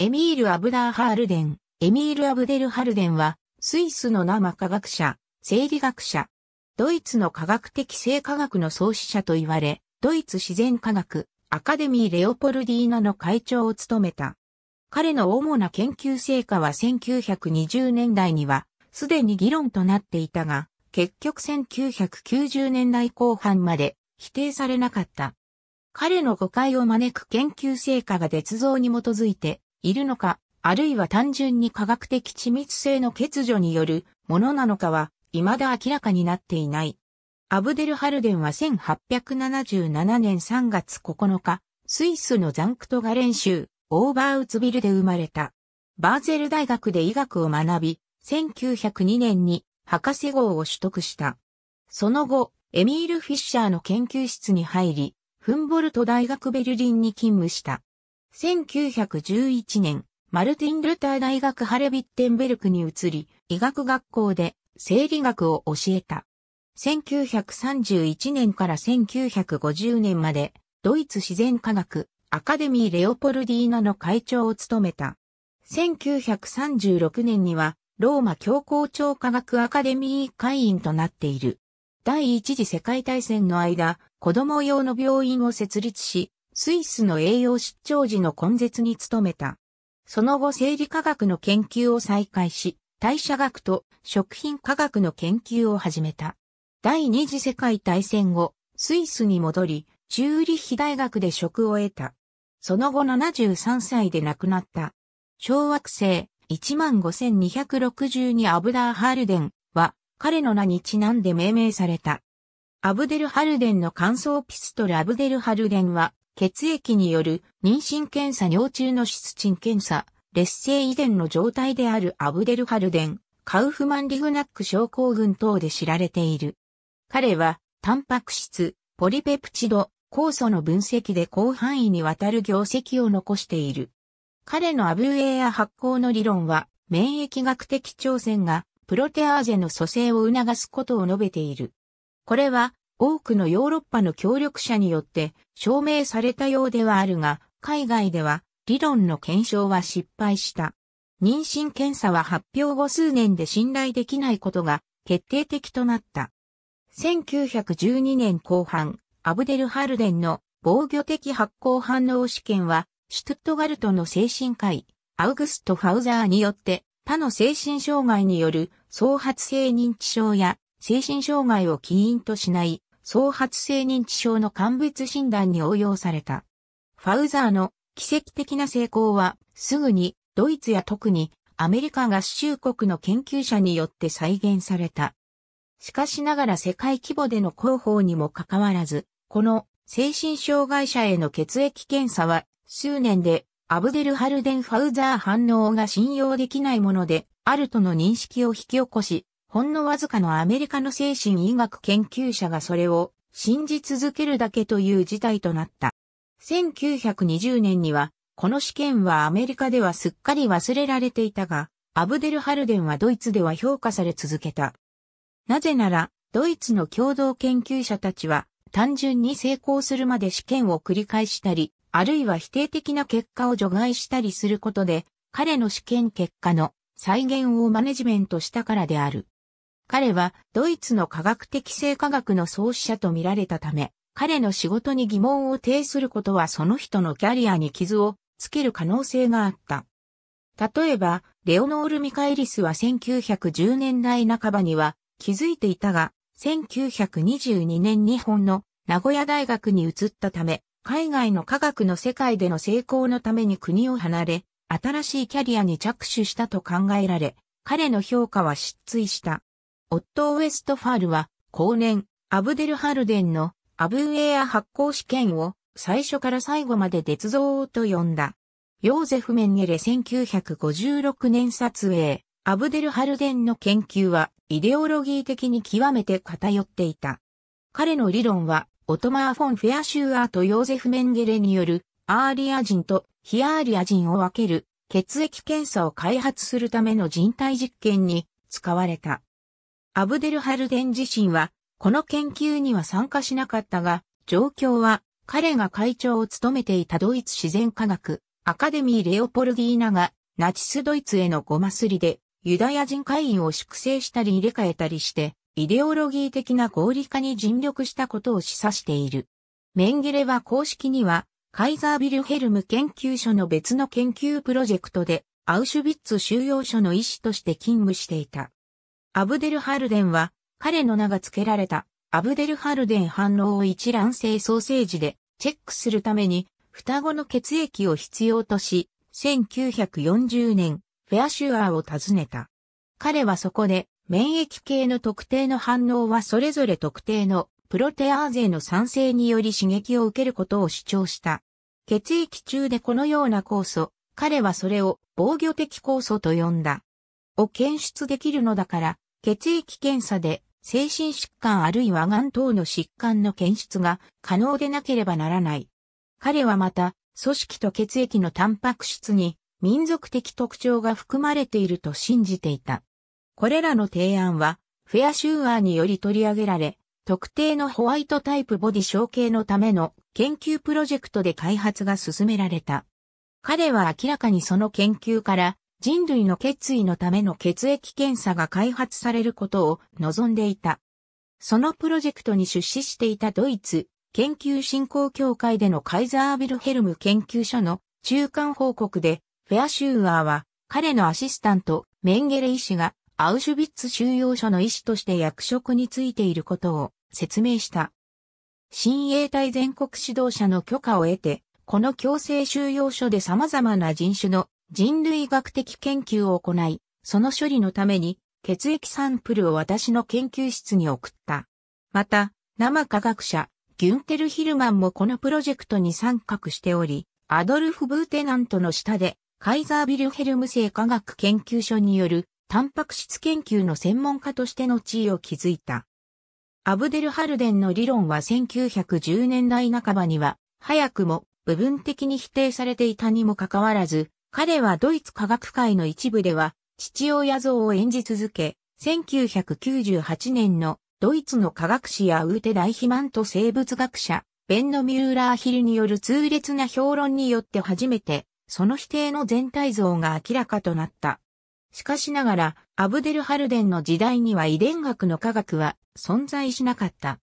エミール・アブダー・ハールデン、エミール・アブデル・ハルデンは、スイスの生科学者、生理学者、ドイツの科学的生科学の創始者と言われ、ドイツ自然科学、アカデミー・レオポルディーナの会長を務めた。彼の主な研究成果は1920年代には、すでに議論となっていたが、結局1990年代後半まで否定されなかった。彼の誤解を招く研究成果が絶造に基づいているのか、あるいは単純に科学的緻密性の欠如によるものなのかは、未だ明らかになっていない。アブデル・ハルデンは1877年3月9日、スイスのザンクトガレン州、オーバーウツビルで生まれた。バーゼル大学で医学を学び、1902年に博士号を取得した。その後、エミール・フィッシャーの研究室に入り、フンボルト大学ベルリンに勤務した。1911年、マルティン・ルター大学ハレビッテンベルクに移り、医学学校で生理学を教えた。1931年から1950年まで、ドイツ自然科学アカデミー・レオポルディーナの会長を務めた。1936年には、ローマ教皇庁科学アカデミー会員となっている。第一次世界大戦の間、子供用の病院を設立し、スイスの栄養失調時の根絶に努めた。その後生理科学の研究を再開し、代謝学と食品科学の研究を始めた。第二次世界大戦後、スイスに戻り、チューリッヒ大学で職を得た。その後73歳で亡くなった。小惑星15262アブダー・ハルデンは彼の名にちなんで命名された。アブデル・ハルデンの乾燥ピストルアブデル・ハルデンは血液による妊娠検査尿中の湿鎮検査、劣勢遺伝の状態であるアブデルハルデン、カウフマン・リグナック症候群等で知られている。彼は、タンパク質、ポリペプチド、酵素の分析で広範囲にわたる業績を残している。彼のアブエア発酵の理論は、免疫学的挑戦がプロテアーゼの組成を促すことを述べている。これは多くのヨーロッパの協力者によって証明されたようではあるが、海外では理論の検証は失敗した。妊娠検査は発表後数年で信頼できないことが決定的となった。1912年後半、アブデル・ハルデンの防御的発光反応試験は、シュトゥットガルトの精神科医、アウグスト・ファウザーによって、他の精神障害による創発性認知症や精神障害を起因としない創発性認知症の鑑別診断に応用された。ファウザーの奇跡的な成功は、すぐにドイツや特にアメリカ合衆国の研究者によって再現された。しかしながら世界規模での広報にもかかわらず、この精神障害者への血液検査は数年でアブデルハルデン・ファウザー反応が信用できないものであるとの認識を引き起こし、ほんのわずかのアメリカの精神医学研究者がそれを信じ続けるだけという事態となった。1920年には、この試験はアメリカではすっかり忘れられていたが、アブデルハルデンはドイツでは評価され続けた。なぜなら、ドイツの共同研究者たちは、単純に成功するまで試験を繰り返したり、あるいは否定的な結果を除外したりすることで、彼の試験結果の再現をマネジメントしたからである。彼はドイツの科学的生科学の創始者と見られたため、彼の仕事に疑問を呈することはその人のキャリアに傷をつける可能性があった。例えば、レオノール・ミカエリスは1910年代半ばには気づいていたが、1922年日本の名古屋大学に移ったため、海外の科学の世界での成功のために国を離れ、新しいキャリアに着手したと考えられ、彼の評価は失墜した。オットウェストファールは、後年、アブデル・ハルデンのアブウェア発行試験を最初から最後まで鉄造と呼んだ。ヨーゼフ・メンゲレ1956年撮影、アブデル・ハルデンの研究はイデオロギー的に極めて偏っていた。彼の理論は、オトマー・フォン・フェアシュアーとヨーゼフ・メンゲレによるアーリア人とヒアーリア人を分ける血液検査を開発するための人体実験に使われた。アブデルハルデン自身は、この研究には参加しなかったが、状況は、彼が会長を務めていたドイツ自然科学、アカデミー・レオポルギーナが、ナチスドイツへのごますりで、ユダヤ人会員を粛清したり入れ替えたりして、イデオロギー的な合理化に尽力したことを示唆している。メンゲレは公式には、カイザービルヘルム研究所の別の研究プロジェクトで、アウシュビッツ収容所の医師として勤務していた。アブデルハルデンは、彼の名が付けられた、アブデルハルデン反応を一卵性ソーセージでチェックするために、双子の血液を必要とし、1940年、フェアシュアーを訪ねた。彼はそこで、免疫系の特定の反応はそれぞれ特定のプロテアーゼの酸性により刺激を受けることを主張した。血液中でこのような酵素、彼はそれを防御的酵素と呼んだ。を検出できるのだから、血液検査で精神疾患あるいは癌等の疾患の検出が可能でなければならない。彼はまた、組織と血液のタンパク質に民族的特徴が含まれていると信じていた。これらの提案は、フェアシューアーにより取り上げられ、特定のホワイトタイプボディ承継のための研究プロジェクトで開発が進められた。彼は明らかにその研究から人類の決意のための血液検査が開発されることを望んでいた。そのプロジェクトに出資していたドイツ研究振興協会でのカイザー・ビルヘルム研究所の中間報告で、フェアシューアーは彼のアシスタントメンゲレ医師がアウシュビッツ収容所の医師として役職についていることを説明した。新衛隊全国指導者の許可を得て、この強制収容所で様々な人種の人類学的研究を行い、その処理のために血液サンプルを私の研究室に送った。また、生科学者、ギュンテル・ヒルマンもこのプロジェクトに参画しており、アドルフ・ブーテナントの下で、カイザー・ビルヘルム生科学研究所による、タンパク質研究の専門家としての地位を築いた。アブデル・ハルデンの理論は1910年代半ばには、早くも部分的に否定されていたにもかかわらず、彼はドイツ科学界の一部では、父親像を演じ続け、1998年のドイツの科学史やウーテ大肥満と生物学者、ベンノ・ミューラーヒルによる痛烈な評論によって初めて、その否定の全体像が明らかとなった。しかしながら、アブデル・ハルデンの時代には遺伝学の科学は存在しなかった。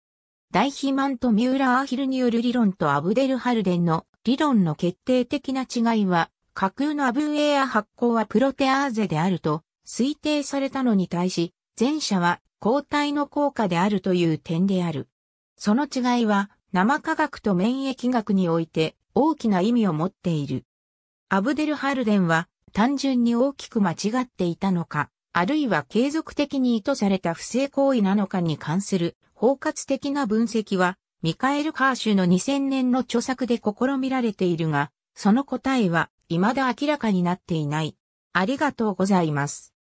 大肥満とミューラーヒルによる理論とアブデル・ハルデンの理論の決定的な違いは、架空のアブンエア発行はプロテアーゼであると推定されたのに対し、前者は抗体の効果であるという点である。その違いは生化学と免疫学において大きな意味を持っている。アブデルハルデンは単純に大きく間違っていたのか、あるいは継続的に意図された不正行為なのかに関する包括的な分析は、ミカエル・カーシュの2000年の著作で試みられているが、その答えは未だ明らかになっていない。ありがとうございます。